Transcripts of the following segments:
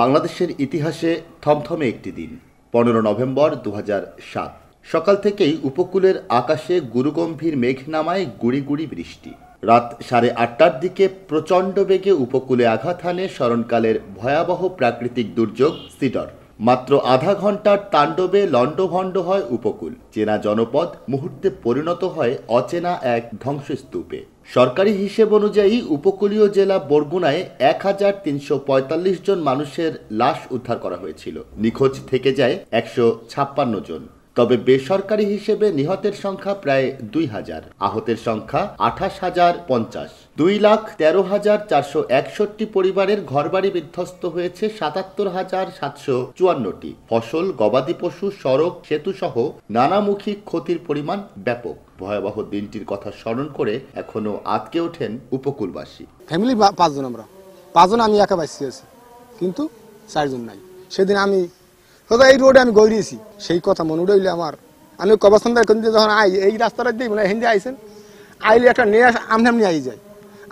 বাংলাদেশের ইতিহাসে থমথমে একটি দিন পনেরো নভেম্বর দু সাত সকাল থেকেই উপকূলের আকাশে গুরুগম্ভীর মেঘ নামায় গুড়ি গুড়ি বৃষ্টি রাত সাড়ে আটটার দিকে প্রচণ্ড বেগে উপকূলে আঘাত হানে স্মরণকালের ভয়াবহ প্রাকৃতিক দুর্যোগ সিডর মাত্র আধা ঘন্টার তাণ্ডবে লণ্ডভণ্ড হয় উপকূল চেনা জনপদ মুহূর্তে পরিণত হয় অচেনা এক ধ্বংসস্তূপে সরকারি হিসেব অনুযায়ী উপকূলীয় জেলা বরগুনায় এক হাজার তিনশো পঁয়তাল্লিশ জন মানুষের লাশ উদ্ধার করা হয়েছিল নিখোঁজ থেকে যায় একশো ছাপ্পান্ন জন তবে বেসরকারি হিসেবে নিহতের সংখ্যা প্রায় দুই হাজার আহতের সংখ্যা আঠাশ হাজার পঞ্চাশ দুই লাখ তেরো হাজার চারশো একষট্টি পরিবারের ঘরবাড়ি বিধ্বস্ত হয়েছে সাতাত্তর হাজার সাতশো চুয়ান্নটি ফসল গবাদি পশু সড়ক সেতু সহ নানামুখী ক্ষতির পরিমাণ ব্যাপক ভয়াবহ দিনটির কথা স্মরণ করে এখনো আটকে ওঠেন উপকূলবাসী ফ্যামিলি পাঁচজন আমরা পাঁচজন আমি একা বাঁচতে আছি কিন্তু চারজন নাই সেদিন আমি দাদা এই রোডে আমি গড়িয়েছি সেই কথা মনে উঠে আমার আমি কবাসন্দার যখন আই এই রাস্তাটা দিই মানে হিন্দি আইসেন আইলে একটা নিয়ে আমি আমি আই যায়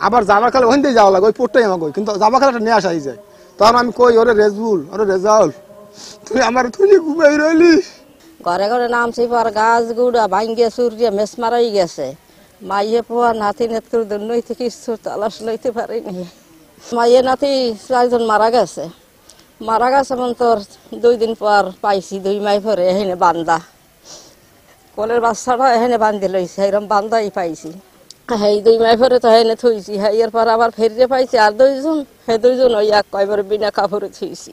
আবার যাবার খালে ওখান দিয়ে যাওয়া লাগে ওই পোটটাই আমাকে কিন্তু যাবার খালাটা নিয়ে আসাই যায় তখন আমি কই ওরে রেজবুল ওরে রেজাউল তুই আমার তুই ঘুমাই রইলি ঘরে ঘরে নামছি পর গাছ গুড়া ভাঙ্গে সূর্য মেস মারাই গেছে মাইয়ে পোয়া নাতি নেত্র দুই থেকে ইচ্ছুর তালাশ লইতে পারিনি মাইয়ে নাতি চারজন মারা গেছে মারা গেছে মন মানে তোর দুই দিন পর পাইছি দুই মাই পরে এখানে বান্দা কোলের বাচ্চাটা এখানে বান্ধি লইছে এরকম বান্দাই পাইছি হেই দুই মাস পরে তো হেনে থইছি হ্যাঁ এর পর আবার ফেরিয়ে পাইছি আর দুইজন হ্যাঁ দুইজন ওই এক কয়বার বিনা কাপড়ে থইছি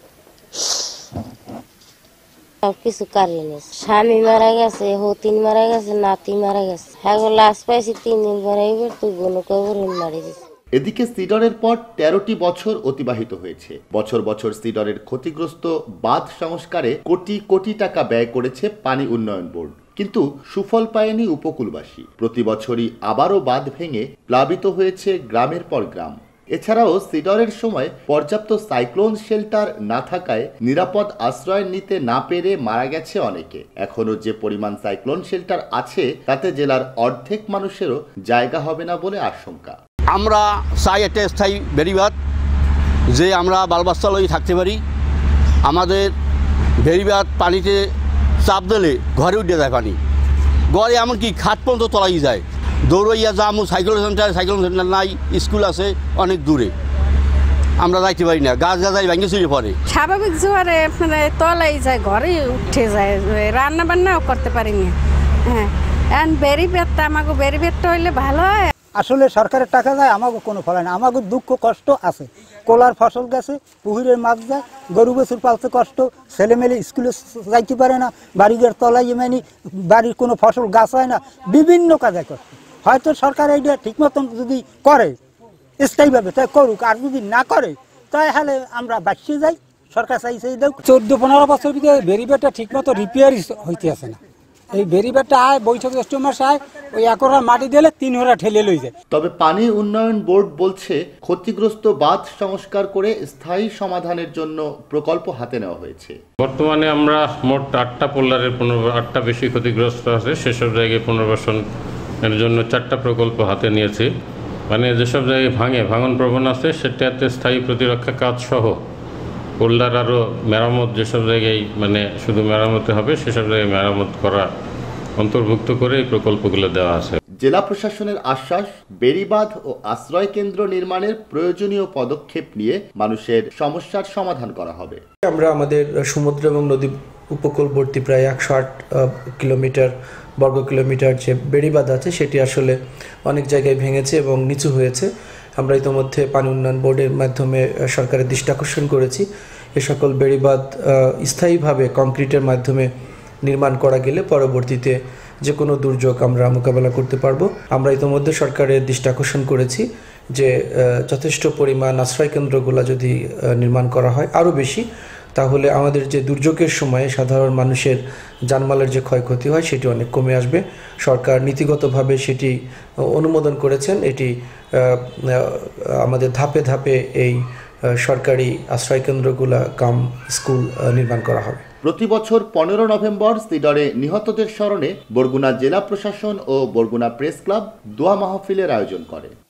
আর কিছু কারণ স্বামী মারা গেছে হতিন মারা গেছে নাতি মারা গেছে হ্যাঁ লাশ পাইছি তিন দিন পরে এবার তুই বোনো কবর মারি দিস এদিকে সিডরের পর তেরোটি বছর অতিবাহিত হয়েছে বছর বছর সিডরের ক্ষতিগ্রস্ত বাঁধ সংস্কারে কোটি কোটি টাকা ব্যয় করেছে পানি উন্নয়ন বোর্ড কিন্তু সুফল পায়নি উপকূলবাসী প্রতি বছরই আবারও বাঁধ ভেঙে প্লাবিত হয়েছে গ্রামের পর গ্রাম এছাড়াও সিডরের সময় পর্যাপ্ত সাইক্লোন শেল্টার না থাকায় নিরাপদ আশ্রয় নিতে না পেরে মারা গেছে অনেকে এখনও যে পরিমাণ সাইক্লোন শেল্টার আছে তাতে জেলার অর্ধেক মানুষেরও জায়গা হবে না বলে আশঙ্কা আমরা চাই একটা স্থায়ী বেরিবাদ যে আমরা বালবাস্তালয় থাকতে পারি আমাদের বেরিবাদ পানিতে চাপ দিলে ঘরে উঠে যায় পানি ঘরে এমনকি খাট পর্যন্ত তলাই যায় দৌড়াইয়া যা যামু সাইকেল সেন্টার সাইকেল সেন্টার নাই স্কুল আছে অনেক দূরে আমরা যাইতে পারি না গাছ গাছ ভেঙে চুরি পড়ে স্বাভাবিক জোয়ারে মানে তলাই যায় ঘরে উঠে যায় রান্না বান্নাও করতে পারি না হ্যাঁ বেরি বেতটা আমাকে বেরি বেতটা হইলে ভালো হয় আসলে সরকারের টাকা যায় আমাকে কোনো ফল না আমাকে দুঃখ কষ্ট আছে কলার ফসল গেছে পুকুরের মাছ যায় গরু বছর পালতে কষ্ট ছেলেমেলে স্কুলে যাইতে পারে না বাড়িঘর তলায় মানে বাড়ির কোনো ফসল গাছ হয় না বিভিন্ন কাজে কষ্ট হয়তো সরকার এইটা ঠিক মতন যদি করে স্থায়ীভাবে তাই করুক আর যদি না করে তাই হলে আমরা বাঁচিয়ে যাই সরকার চাইছে চোদ্দ পনেরো বছর ভিতরে বেরিবেটা ঠিক মতো রিপেয়ার হইতে আসে না এই বেরিবাটা আয় বৈঠক জ্যৈষ্ঠ আয় ওই এক মাটি দিলে তিন হরা ঠেলে লই যায় তবে পানি উন্নয়ন বোর্ড বলছে ক্ষতিগ্রস্ত বাঁধ সংস্কার করে স্থায়ী সমাধানের জন্য প্রকল্প হাতে নেওয়া হয়েছে বর্তমানে আমরা মোট আটটা পোল্লারের পুনর্ব আটটা বেশি ক্ষতিগ্রস্ত আছে সেসব জায়গায় পুনর্বাসন এর জন্য চারটা প্রকল্প হাতে নিয়েছি মানে যেসব জায়গায় ভাঙে ভাঙন প্রবণ আছে সেটাতে স্থায়ী প্রতিরক্ষা কাজ সহ কোল্ডার আরও মেরামত যেসব জায়গায় মানে শুধু মেরামতে হবে সেসব জায়গায় মেরামত করা অন্তর্ভুক্ত করে এই প্রকল্পগুলো দেওয়া আছে জেলা প্রশাসনের আশ্বাস বেরিবাদ ও আশ্রয় কেন্দ্র নির্মাণের প্রয়োজনীয় পদক্ষেপ নিয়ে মানুষের সমস্যার সমাধান করা হবে আমরা আমাদের সমুদ্র এবং নদী উপকূলবর্তী প্রায় একশো আট কিলোমিটার বর্গ কিলোমিটার যে বেড়িবাঁধ আছে সেটি আসলে অনেক জায়গায় ভেঙেছে এবং নিচু হয়েছে আমরা ইতিমধ্যে পানি উন্নয়ন বোর্ডের মাধ্যমে সরকারের দৃষ্টি আকর্ষণ করেছি এ সকল বেড়িবাঁধ স্থায়ীভাবে কংক্রিটের মাধ্যমে নির্মাণ করা গেলে পরবর্তীতে যে কোনো দুর্যোগ আমরা মোকাবেলা করতে পারবো আমরা ইতিমধ্যে সরকারের দৃষ্টি আকর্ষণ করেছি যে যথেষ্ট পরিমাণ আশ্রয় কেন্দ্রগুলো যদি নির্মাণ করা হয় আরও বেশি তাহলে আমাদের যে দুর্যোগের সময়ে সাধারণ মানুষের জানমালের যে ক্ষয়ক্ষতি হয় সেটি অনেক কমে আসবে সরকার নীতিগতভাবে সেটি অনুমোদন করেছেন এটি আমাদের ধাপে ধাপে এই সরকারি আশ্রয়কেন্দ্রগুলা কাম স্কুল নির্মাণ করা হবে প্রতি বছর পনেরো নভেম্বর সিডরে নিহতদের স্মরণে বরগুনা জেলা প্রশাসন ও বরগুনা প্রেস ক্লাব দোয়া মাহফিলের আয়োজন করে